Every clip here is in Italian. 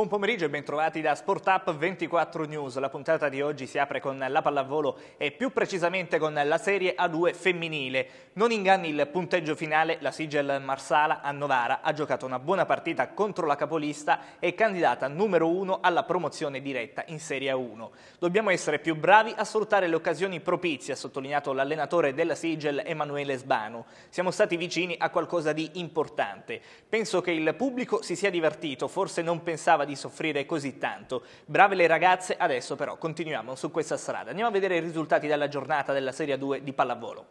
Buon pomeriggio e bentrovati da SportUp 24 News. La puntata di oggi si apre con la pallavolo e più precisamente con la Serie A2 femminile. Non inganni il punteggio finale, la Sigel Marsala a Novara ha giocato una buona partita contro la capolista e candidata numero 1 alla promozione diretta in Serie A1. Dobbiamo essere più bravi a sfruttare le occasioni propizie, ha sottolineato l'allenatore della Sigel Emanuele Sbano. Siamo stati vicini a qualcosa di importante. Penso che il pubblico si sia divertito, forse non pensava di di soffrire così tanto. Brave le ragazze, adesso però continuiamo su questa strada. Andiamo a vedere i risultati della giornata della Serie 2 di pallavolo.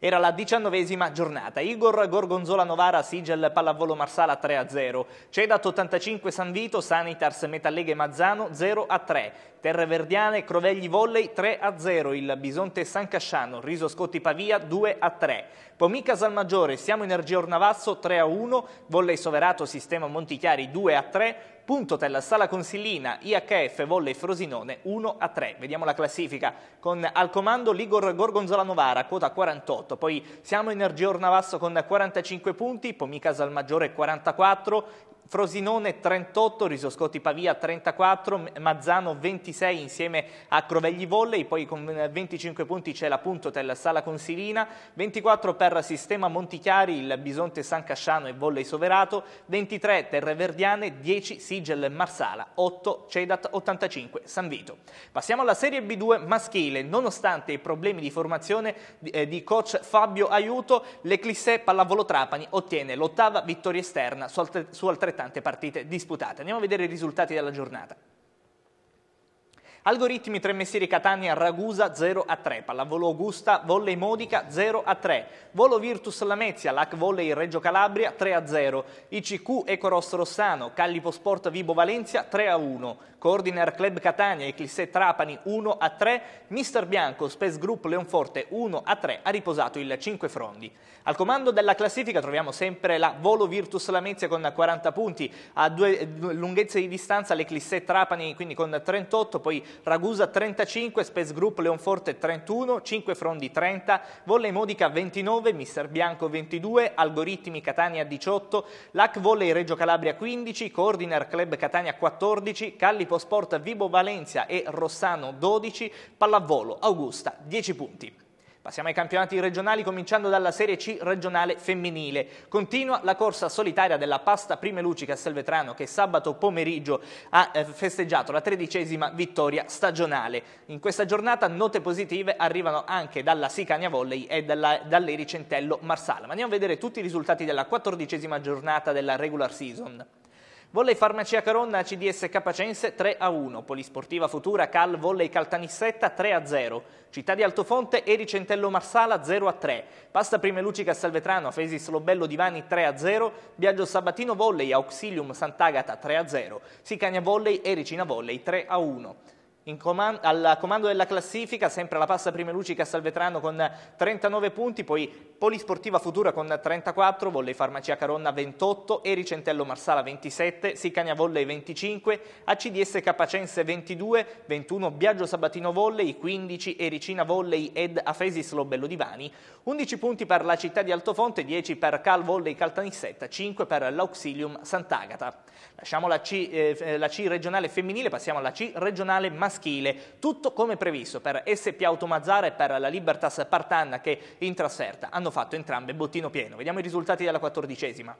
Era la diciannovesima giornata. Igor Gorgonzola Novara Sigel Pallavolo Marsala 3-0. Cedat 85 San Vito, Sanitars Metalleghe Mazzano 0-3. Terre Verdiane Crovegli Volley 3-0. Il Bisonte San Casciano Riso Scotti Pavia 2-3. Pomica Salmaggiore Siamo Energia Ornavasso 3-1. Volley Soverato Sistema Montichiari 2-3 punto della Sala Consilina, IHF Volle e Frosinone 1-3. Vediamo la classifica con al comando l'Igor Gorgonzola Novara, quota 48, poi siamo in Energia Ornavasso con 45 punti, al maggiore 44, Frosinone 38, Risoscotti Pavia 34, Mazzano 26 insieme a Crovegli Volley, poi con 25 eh, punti c'è la Puntotel Sala Consilina, 24 per Sistema Montichiari, il Bisonte San Casciano e Volley Soverato, 23 Terre Verdiane, 10 Sigel Marsala, 8 Cedat 85 San Vito. Passiamo alla Serie B2 maschile, nonostante i problemi di formazione di eh, coach Fabio Aiuto, l'Eclissé Pallavolo Trapani ottiene l'ottava vittoria esterna su altrettanto tante partite disputate. Andiamo a vedere i risultati della giornata. Algoritmi 3 messieri Catania Ragusa 0 a 3, Pallavolo Augusta Volley Modica 0 a 3, Volo Virtus Lamezia, Lac Volley Reggio Calabria 3 a 0, ICQ Ecoross Rossano, Callipo Sport Vibo Valencia 3 a 1, Coordiner Club Catania e Trapani 1 a 3, Mister Bianco Space Group Leonforte 1 a 3 ha riposato il 5 frondi. Al comando della classifica troviamo sempre la Volo Virtus Lamezia con 40 punti, a due lunghezze di distanza l'Eclissé Trapani quindi con 38, poi Ragusa 35, Space Group Leonforte 31, 5 Frondi 30, Volley Modica 29, Mister Bianco 22, Algoritmi Catania 18, LAC Volley Reggio Calabria 15, Coordiner Club Catania 14, Calli Sport, Vibo Valencia e Rossano 12, Pallavolo Augusta 10 punti. Passiamo ai campionati regionali cominciando dalla Serie C regionale femminile. Continua la corsa solitaria della Pasta Prime Luci Castelvetrano che sabato pomeriggio ha eh, festeggiato la tredicesima vittoria stagionale. In questa giornata note positive arrivano anche dalla Sicania Volley e dalla, Centello Marsala. Ma andiamo a vedere tutti i risultati della quattordicesima giornata della regular season. Volley Farmacia Caronna, CDS Capacense 3 a 1, Polisportiva Futura Cal Volley Caltanissetta 3 a 0, Città di Altofonte Eri Centello Marsala 0 a 3, Pasta Prime Luci Salvetrano Fesis Lobello Divani 3 a 0, Biagio Sabatino Volley Auxilium Sant'Agata 3 a 0, Sicania Volley Ericina Volley 3 a 1 comando, al comando della classifica, sempre la passa prime luci Castelvetrano con 39 punti, poi Polisportiva Futura con 34, Volley Farmacia Caronna 28, Eri Centello Marsala 27, Sicania Volley 25, ACDS Capacense 22, 21 Biagio Sabatino Volley, 15 Ericina Volley ed Afesis Lobello Divani, 11 punti per la città di Altofonte, 10 per Cal Volley Caltanissetta, 5 per l'Auxilium Sant'Agata. Lasciamo la C, eh, la C regionale femminile, passiamo alla C regionale maschile maschile, tutto come previsto per SP Automazzara e per la Libertas Partanna che in trasferta hanno fatto entrambe bottino pieno. Vediamo i risultati della quattordicesima.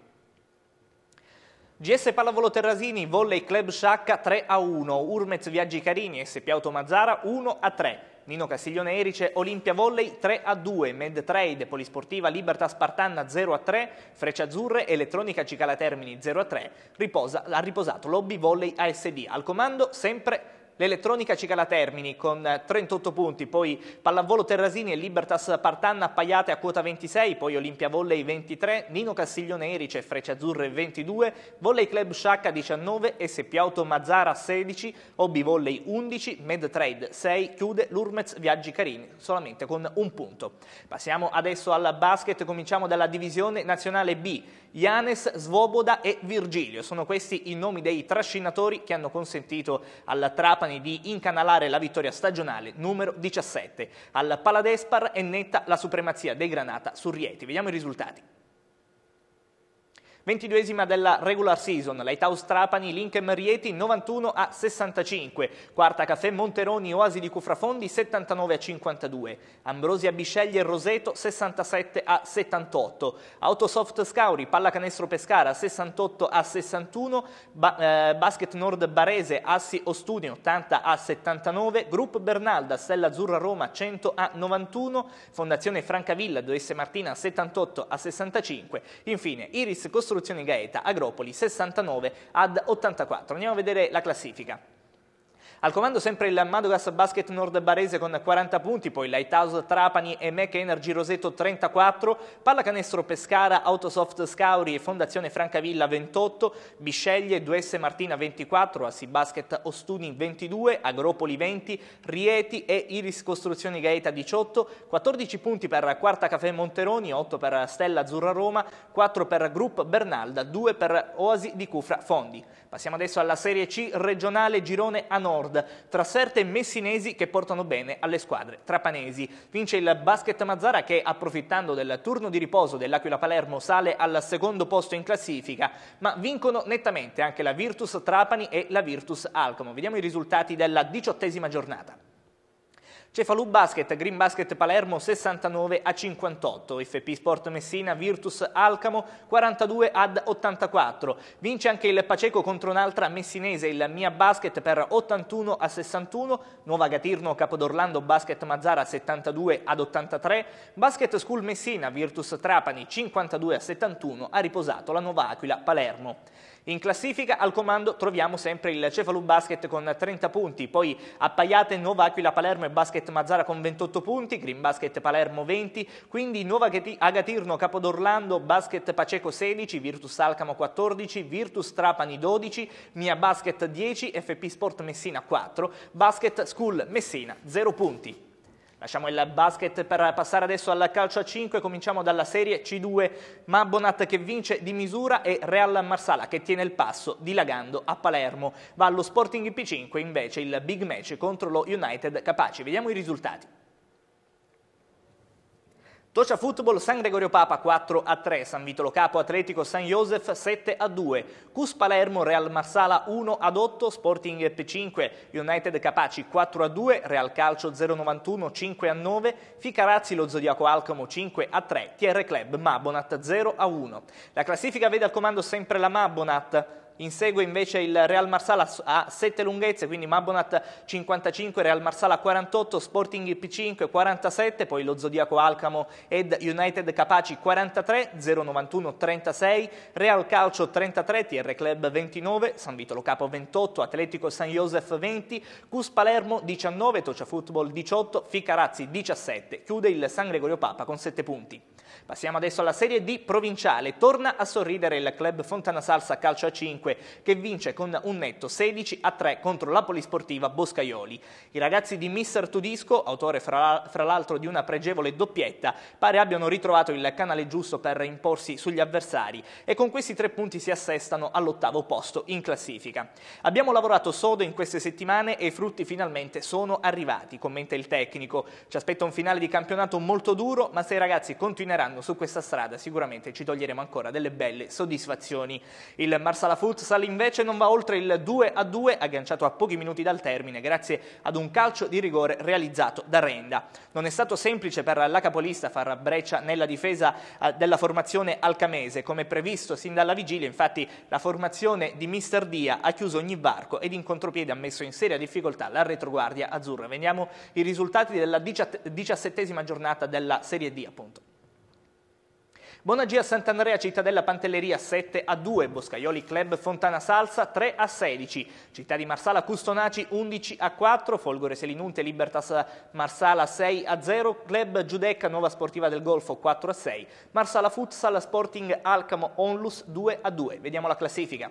GS Pallavolo Terrasini, Volley Club Sciacca 3 a 1, Urmez Viaggi Carini, SP Automazzara 1 a 3. Nino Castiglione Erice, Olimpia Volley 3 a 2, Med Trade, Polisportiva Libertà Spartanna 0 a 3, Freccia Azzurre, Elettronica Cicala Termini 0 a 3, riposa, ha riposato Lobby Volley ASD. Al comando sempre l'elettronica Cicala Termini con 38 punti, poi Pallavolo Terrasini e Libertas Partanna appaiate a quota 26, poi Olimpia Volley 23, Nino Castiglione Erice e Frecce Azzurre 22, Volley Club Sciacca 19, SP Auto Mazzara 16, Hobby Volley 11, MedTrade 6, chiude l'Urmez Viaggi Carini solamente con un punto. Passiamo adesso al basket, cominciamo dalla divisione nazionale B, Ianes, Svoboda e Virgilio. Sono questi i nomi dei trascinatori che hanno consentito alla Trapani Company di incanalare la vittoria stagionale numero 17. Al Paladespar è netta la supremazia dei Granata su Rieti. Vediamo i risultati. 22esima della regular season, Lighthouse Trapani, Linkem Rieti 91 a 65, quarta Caffè Monteroni, Oasi di Cufrafondi 79 a 52, Ambrosia Bisceglie e Roseto 67 a 78, Autosoft Scauri, Pallacanestro Pescara 68 a 61, ba eh, Basket Nord Barese, Assi Ostuni 80 a 79, Group Bernalda, Stella Azzurra Roma 100 a 91, Fondazione Francavilla, Doesse Martina 78 a 65, infine Iris Costruzione Soluzioni Gaeta, Agropoli 69 ad 84. Andiamo a vedere la classifica. Al comando sempre il Madogas Basket Nord Barese con 40 punti, poi Lighthouse Trapani e Mech Energy Roseto 34, Pallacanestro Pescara, Autosoft Scauri e Fondazione Francavilla 28, Bisceglie, 2S Martina 24, Assi Basket Ostuni 22, Agropoli 20, Rieti e Iris Costruzioni Gaeta 18, 14 punti per Quarta Cafè Monteroni, 8 per Stella Azzurra Roma, 4 per Group Bernalda, 2 per Oasi di Cufra Fondi. Passiamo adesso alla Serie C regionale Girone a Nord nord tra Serte e Messinesi che portano bene alle squadre trapanesi. Vince il basket Mazzara che approfittando del turno di riposo dell'Aquila Palermo sale al secondo posto in classifica, ma vincono nettamente anche la Virtus Trapani e la Virtus Alcamo. Vediamo i risultati della diciottesima giornata. Cefalù Basket, Green Basket Palermo 69 a 58, FP Sport Messina, Virtus Alcamo 42 ad 84. Vince anche il Paceco contro un'altra messinese, il Mia Basket per 81 a 61, Nuova Gatirno Capodorlando Basket Mazzara 72 ad 83, Basket School Messina, Virtus Trapani 52 a 71, ha riposato la Nuova Aquila Palermo. In classifica al comando troviamo sempre il Cefalu Basket con 30 punti, poi Appaiate, Nuova Aquila Palermo e Basket Mazzara con 28 punti, Green Basket Palermo 20, quindi Nuova Agatirno, Capodorlando, Basket Paceco 16, Virtus Alcamo 14, Virtus Trapani 12, Mia Basket 10, FP Sport Messina 4, Basket School Messina 0 punti. Lasciamo il basket per passare adesso al calcio a 5, cominciamo dalla Serie C2, Mabonat che vince di misura e Real Marsala che tiene il passo dilagando a Palermo. Va allo Sporting P5 invece il big match contro lo United Capaci. Vediamo i risultati. Toccia Football San Gregorio Papa 4 a 3, San Vitolo Capo Atletico San Josef 7 a 2, Cus Palermo Real Marsala 1 ad 8, Sporting P5, United Capaci 4 a 2, Real Calcio 091 5 a 9, Ficarazzi lo Zodiaco Alcamo 5 a 3, TR Club Mabonat 0 a 1. La classifica vede al comando sempre la Mabonat Insegue invece il Real Marsala a 7 lunghezze, quindi Mabonat 55, Real Marsala 48, Sporting P5 47, poi lo Zodiaco Alcamo ed United Capaci 43, 091 36, Real Calcio 33, TR Club 29, San Vitolo Capo 28, Atletico San Josef 20, Cus Palermo 19, Tocia Football 18, Ficarazzi 17, chiude il San Gregorio Papa con 7 punti. Passiamo adesso alla Serie D provinciale, torna a sorridere il club Fontana Salsa Calcio a 5 5 che vince con un netto 16 a 3 contro la polisportiva Boscaioli. I ragazzi di Mister Tudisco, autore fra, l'altro di una pregevole doppietta, pare abbiano ritrovato il canale giusto per imporsi sugli avversari e con questi tre punti si assestano all'ottavo posto in classifica. Abbiamo lavorato sodo in queste settimane e i frutti finalmente sono arrivati, commenta il tecnico. Ci aspetta un finale di campionato molto duro, ma se i ragazzi continueranno su questa strada sicuramente ci toglieremo ancora delle belle soddisfazioni. Il Marsala Foot Futsal invece non va oltre il 2 a 2 agganciato a pochi minuti dal termine grazie ad un calcio di rigore realizzato da Renda. Non è stato semplice per la capolista far breccia nella difesa eh, della formazione alcamese, come previsto sin dalla vigilia infatti la formazione di Mister Dia ha chiuso ogni varco ed in contropiede ha messo in seria difficoltà la retroguardia azzurra. Veniamo i risultati della diciassettesima giornata della Serie D appunto. Bonagia Sant'Andrea Cittadella Pantelleria 7 a 2, Boscaioli Club Fontana Salsa 3 a 16, Città di Marsala Custonaci 11 a 4, Folgore Selinunte Libertas Marsala 6 a 0, Club Giudecca Nuova Sportiva del Golfo 4 a 6, Marsala Futsal Sporting Alcamo Onlus 2 a 2. Vediamo la classifica.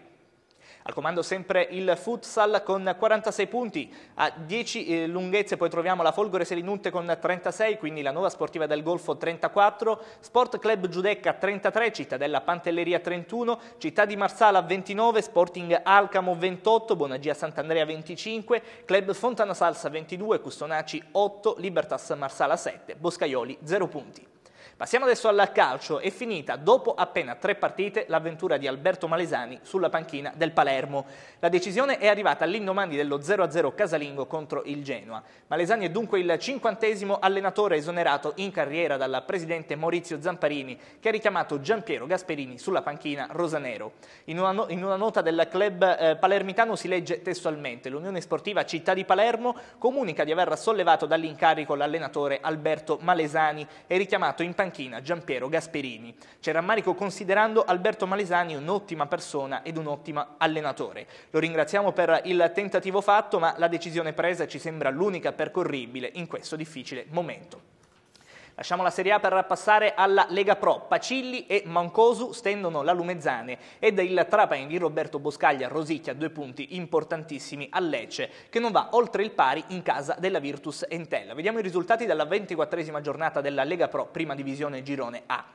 Al comando sempre il futsal con 46 punti a 10 eh, lunghezze, poi troviamo la Folgore Selinunte con 36, quindi la nuova sportiva del Golfo 34, Sport Club Giudecca 33, Cittadella Pantelleria 31, Città di Marsala 29, Sporting Alcamo 28, Bonagia Sant'Andrea 25, Club Fontana Salsa 22, Custonaci 8, Libertas Marsala 7, Boscaioli 0 punti. Passiamo adesso al calcio. È finita dopo appena tre partite l'avventura di Alberto Malesani sulla panchina del Palermo. La decisione è arrivata all'indomani dello 0-0 casalingo contro il Genoa. Malesani è dunque il cinquantesimo allenatore esonerato in carriera dal presidente Maurizio Zamparini che ha richiamato Giampiero Gasperini sulla panchina rosanero. In una, no in una nota del club eh, palermitano si legge testualmente l'Unione Sportiva Città di Palermo comunica di aver sollevato dall'incarico l'allenatore Alberto Malesani e richiamato in panchina Gian Piero Gasperini. C'è rammarico considerando Alberto Malesani un'ottima persona ed un ottimo allenatore. Lo ringraziamo per il tentativo fatto, ma la decisione presa ci sembra l'unica percorribile in questo difficile momento. Lasciamo la Serie A per passare alla Lega Pro. Pacilli e Mancosu stendono la Lumezzane ed il Trapani di Roberto Boscaglia rosicchia due punti importantissimi a Lecce che non va oltre il pari in casa della Virtus Entella. Vediamo i risultati della 24 giornata della Lega Pro, prima divisione girone A.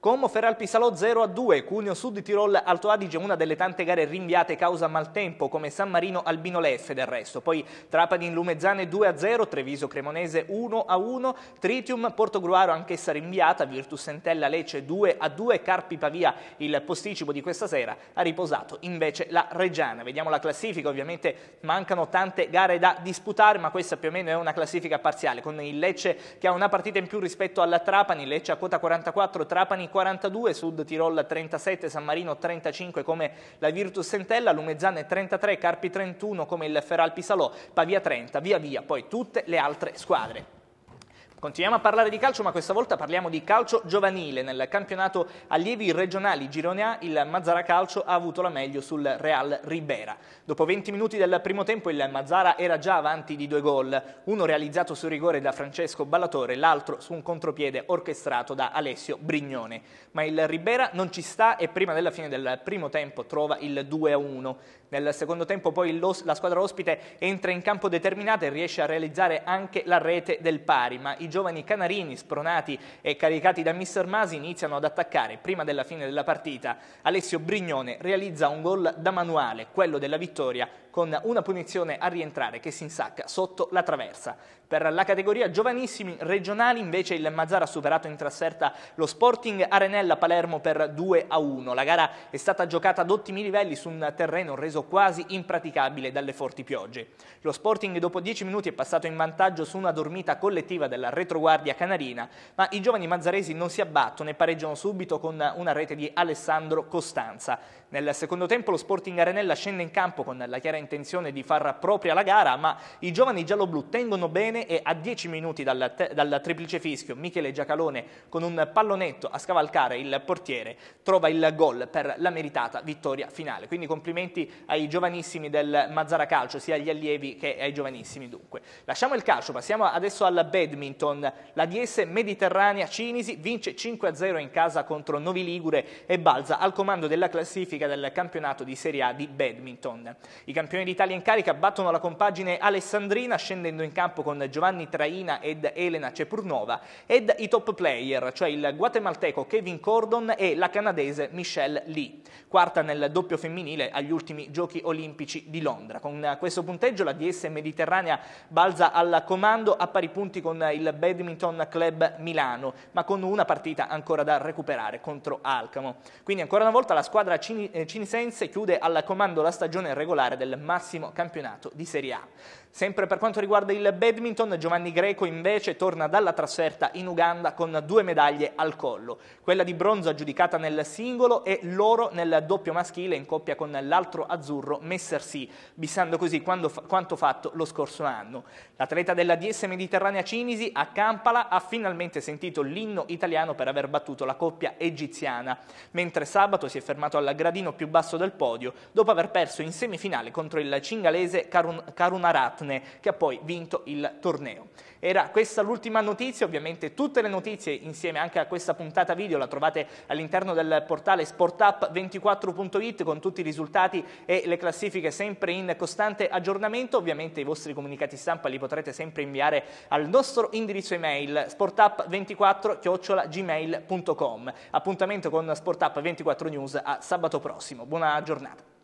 Como Ferral Pisalò 0 a 2, Cuneo Sud Tirol Alto Adige, una delle tante gare rinviate causa maltempo come San Marino Albino Leffe del resto, poi Trapani in Lumezzane 2 a 0, Treviso Cremonese 1 a 1, Tritium Portogruaro anch'essa rinviata, Virtus Entella Lecce 2 a 2, Carpi Pavia il posticipo di questa sera, ha riposato invece la Reggiana. Vediamo la classifica, ovviamente mancano tante gare da disputare, ma questa più o meno è una classifica parziale, con il Lecce che ha una partita in più rispetto alla Trapani, Lecce a quota 44, Trapani 42, Sud Tirol 37, San Marino 35 come la Virtus Sentella, Lumezzane 33, Carpi 31 come il Feralpi Salò, Pavia 30, via via poi tutte le altre squadre. Continuiamo a parlare di calcio, ma questa volta parliamo di calcio giovanile. Nel campionato allievi regionali Girone A, il Mazzara Calcio ha avuto la meglio sul Real Ribera. Dopo 20 minuti del primo tempo il Mazzara era già avanti di due gol, uno realizzato su rigore da Francesco Ballatore, l'altro su un contropiede orchestrato da Alessio Brignone. Ma il Ribera non ci sta e prima della fine del primo tempo trova il 2-1. Nel secondo tempo poi la squadra ospite entra in campo determinata e riesce a realizzare anche la rete del pari, ma il giovani canarini, spronati e caricati da Mr. Masi, iniziano ad attaccare. Prima della fine della partita, Alessio Brignone realizza un gol da manuale, quello della vittoria con una punizione a rientrare che si insacca sotto la traversa. Per la categoria giovanissimi regionali invece il Mazzara ha superato in trasferta lo Sporting Arenella Palermo per 2 a 1. La gara è stata giocata ad ottimi livelli su un terreno reso quasi impraticabile dalle forti piogge. Lo Sporting dopo 10 minuti è passato in vantaggio su una dormita collettiva della retroguardia canarina, ma i giovani mazzaresi non si abbattono e pareggiano subito con una rete di Alessandro Costanza. Nel secondo tempo lo Sporting Arenella scende in campo con la chiara intenzione di far propria la gara, ma i giovani gialloblu tengono bene e a 10 minuti dal, dal triplice fischio Michele Giacalone con un pallonetto a scavalcare il portiere trova il gol per la meritata vittoria finale. Quindi complimenti ai giovanissimi del Mazzara Calcio, sia agli allievi che ai giovanissimi dunque. Lasciamo il calcio, passiamo adesso al badminton. La DS Mediterranea Cinisi vince 5-0 in casa contro Novi Ligure e balza al comando della classifica classifica del campionato di Serie A di badminton. I campioni d'Italia in carica battono la compagine alessandrina scendendo in campo con Giovanni Traina ed Elena Cepurnova ed i top player, cioè il guatemalteco Kevin Cordon e la canadese Michelle Lee, quarta nel doppio femminile agli ultimi Giochi Olimpici di Londra. Con questo punteggio la DS Mediterranea balza al comando a pari punti con il Badminton Club Milano, ma con una partita ancora da recuperare contro Alcamo. Quindi ancora una volta la squadra eh, Cinisense chiude al comando la stagione regolare del massimo campionato di Serie A. Sempre per quanto riguarda il badminton, Giovanni Greco invece torna dalla trasferta in Uganda con due medaglie al collo, quella di bronzo aggiudicata nel singolo e l'oro nel doppio maschile in coppia con l'altro azzurro Messersi, bissando così quanto fatto lo scorso anno. L'atleta della DS Mediterranea Cinisi a Kampala ha finalmente sentito l'inno italiano per aver battuto la coppia egiziana, mentre sabato si è fermato alla gradina gradino più basso del podio dopo aver perso in semifinale contro il cingalese Karun Karunaratne che ha poi vinto il torneo. Era questa l'ultima notizia, ovviamente tutte le notizie insieme anche a questa puntata video la trovate all'interno del portale sportup24.it con tutti i risultati e le classifiche sempre in costante aggiornamento, ovviamente i vostri comunicati stampa li potrete sempre inviare al nostro indirizzo email sportup24 gmail.com. Appuntamento con Sportup24 News a sabato prossimo prossimo. Buona giornata.